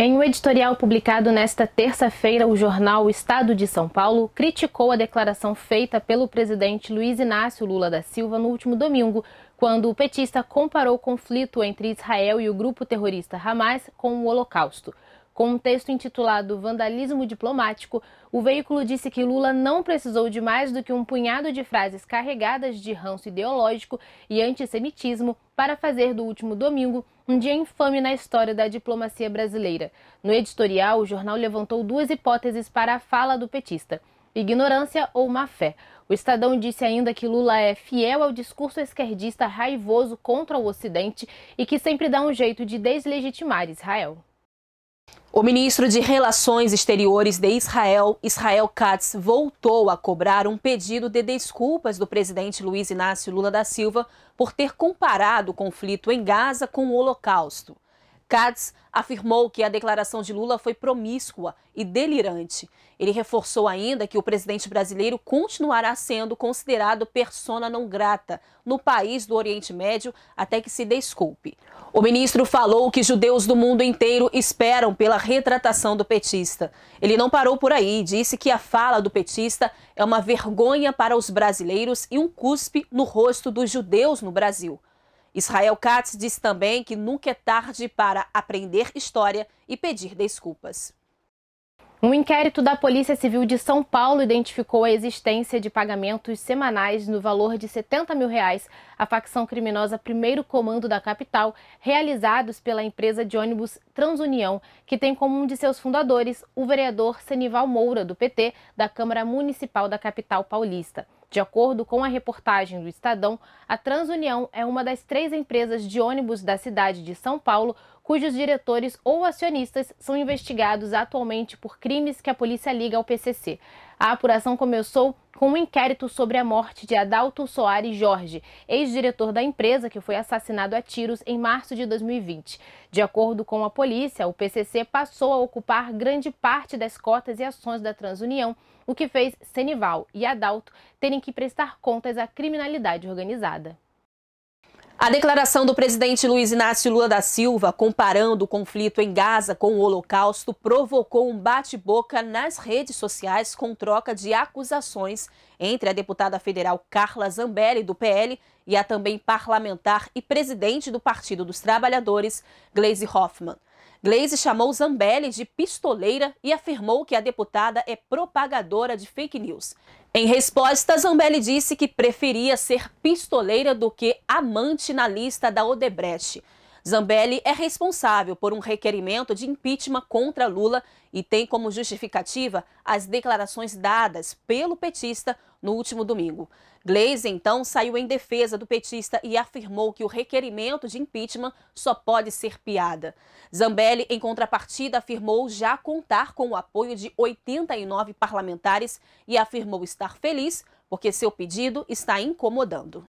Em um editorial publicado nesta terça-feira, o jornal Estado de São Paulo criticou a declaração feita pelo presidente Luiz Inácio Lula da Silva no último domingo, quando o petista comparou o conflito entre Israel e o grupo terrorista Hamas com o Holocausto. Com um texto intitulado Vandalismo Diplomático, o veículo disse que Lula não precisou de mais do que um punhado de frases carregadas de ranço ideológico e antissemitismo para fazer do último domingo um dia infame na história da diplomacia brasileira. No editorial, o jornal levantou duas hipóteses para a fala do petista: ignorância ou má fé. O Estadão disse ainda que Lula é fiel ao discurso esquerdista raivoso contra o Ocidente e que sempre dá um jeito de deslegitimar Israel. O ministro de Relações Exteriores de Israel, Israel Katz, voltou a cobrar um pedido de desculpas do presidente Luiz Inácio Lula da Silva por ter comparado o conflito em Gaza com o Holocausto. Katz afirmou que a declaração de Lula foi promíscua e delirante. Ele reforçou ainda que o presidente brasileiro continuará sendo considerado persona não grata no país do Oriente Médio até que se desculpe. O ministro falou que judeus do mundo inteiro esperam pela retratação do petista. Ele não parou por aí e disse que a fala do petista é uma vergonha para os brasileiros e um cuspe no rosto dos judeus no Brasil. Israel Katz disse também que nunca é tarde para aprender história e pedir desculpas. Um inquérito da Polícia Civil de São Paulo identificou a existência de pagamentos semanais no valor de 70 mil reais à facção criminosa Primeiro Comando da capital, realizados pela empresa de ônibus Transunião, que tem como um de seus fundadores o vereador Senival Moura, do PT, da Câmara Municipal da capital paulista. De acordo com a reportagem do Estadão, a TransUnião é uma das três empresas de ônibus da cidade de São Paulo cujos diretores ou acionistas são investigados atualmente por crimes que a polícia liga ao PCC. A apuração começou com um inquérito sobre a morte de Adalto Soares Jorge, ex-diretor da empresa que foi assassinado a tiros em março de 2020. De acordo com a polícia, o PCC passou a ocupar grande parte das cotas e ações da Transunião, o que fez Senival e Adalto terem que prestar contas à criminalidade organizada. A declaração do presidente Luiz Inácio Lula da Silva, comparando o conflito em Gaza com o Holocausto, provocou um bate-boca nas redes sociais com troca de acusações entre a deputada federal Carla Zambelli, do PL, e a também parlamentar e presidente do Partido dos Trabalhadores, Gleisi Hoffmann. Glaze chamou Zambelli de pistoleira e afirmou que a deputada é propagadora de fake news. Em resposta, Zambelli disse que preferia ser pistoleira do que amante na lista da Odebrecht. Zambelli é responsável por um requerimento de impeachment contra Lula e tem como justificativa as declarações dadas pelo petista no último domingo. Gleisi, então, saiu em defesa do petista e afirmou que o requerimento de impeachment só pode ser piada. Zambelli, em contrapartida, afirmou já contar com o apoio de 89 parlamentares e afirmou estar feliz porque seu pedido está incomodando.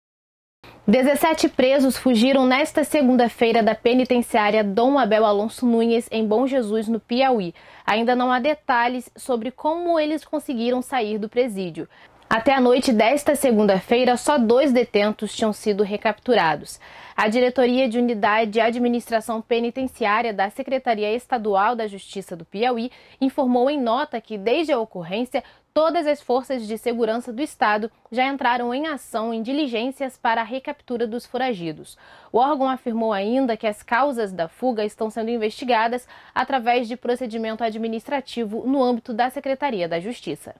17 presos fugiram nesta segunda-feira da penitenciária Dom Abel Alonso Nunes, em Bom Jesus, no Piauí. Ainda não há detalhes sobre como eles conseguiram sair do presídio. Até a noite desta segunda-feira, só dois detentos tinham sido recapturados. A Diretoria de Unidade de Administração Penitenciária da Secretaria Estadual da Justiça do Piauí informou em nota que, desde a ocorrência, todas as forças de segurança do Estado já entraram em ação em diligências para a recaptura dos foragidos. O órgão afirmou ainda que as causas da fuga estão sendo investigadas através de procedimento administrativo no âmbito da Secretaria da Justiça.